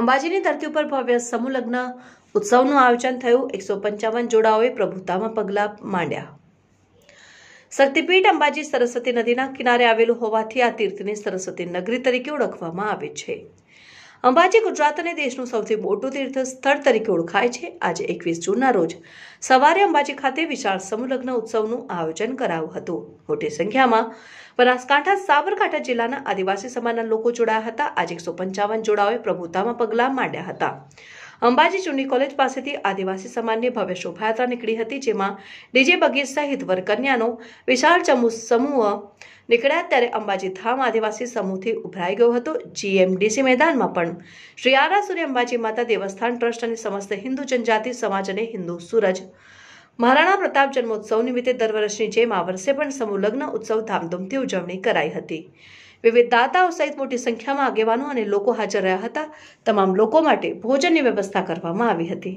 અંબાજીની ધરતી ઉપર ભવ્ય સમૂહ લગ્ન ઉત્સવનું આયોજન થયું એકસો પંચાવન જોડાઓએ પ્રભુતામાં પગલાં માંડ્યા શક્તિપીઠ અંબાજી સરસ્વતી નદીના કિનારે આવેલું હોવાથી આ તીર્થને સરસ્વતી નગરી તરીકે ઓળખવામાં આવે છે અંબાજી ગુજરાત અને દેશનું સૌથી મોટું તીર્થ સ્થળ તરીકે ઓળખાય છે આજે એકવીસ જૂનના રોજ સવારે અંબાજી ખાતે વિશાળ સમુલગ્ન ઉત્સવનું આયોજન કરાયું હતું મોટી સંખ્યામાં બનાસકાંઠા સાબરકાંઠા જિલ્લાના આદિવાસી સમાજના લોકો જોડાયા હતા આજે એકસો પંચાવન જોડાઓએ પ્રભુતામાં પગલાં માંડ્યા હતા અંબાજી જૂની કોલેજ પાસેથી આદિવાસી સમાજની ભવ્ય શોભાયાત્રા નીકળી હતી જેમાં ડીજે બગીર સહિત વરકન્યાનો વિશાળ સમૂહ નીકળ્યા ત્યારે અંબાજી ધામ આદિવાસી સમૂહથી ઉભરાઈ ગયો હતો જીએમડીસી મેદાનમાં પણ શ્રી આરા સૂર્ય અંબાજી માતા દેવસ્થાન ટ્રસ્ટ અને સમસ્ત હિન્દુ જનજાતિ સમાજ અને હિન્દુ સૂરજ મહારાણા પ્રતાપ જન્મોત્સવ નિમિત્તે દર વર્ષની જેમ આ વર્ષે પણ સમૂહ લગ્ન ઉત્સવ ધામધૂમથી ઉજવણી કરાઈ હતી વિવિધ દાતાઓ સહિત મોટી સંખ્યામાં આગેવાનો અને લોકો હાજર રહ્યા હતા તમામ લોકો માટે ભોજનની વ્યવસ્થા કરવામાં આવી હતી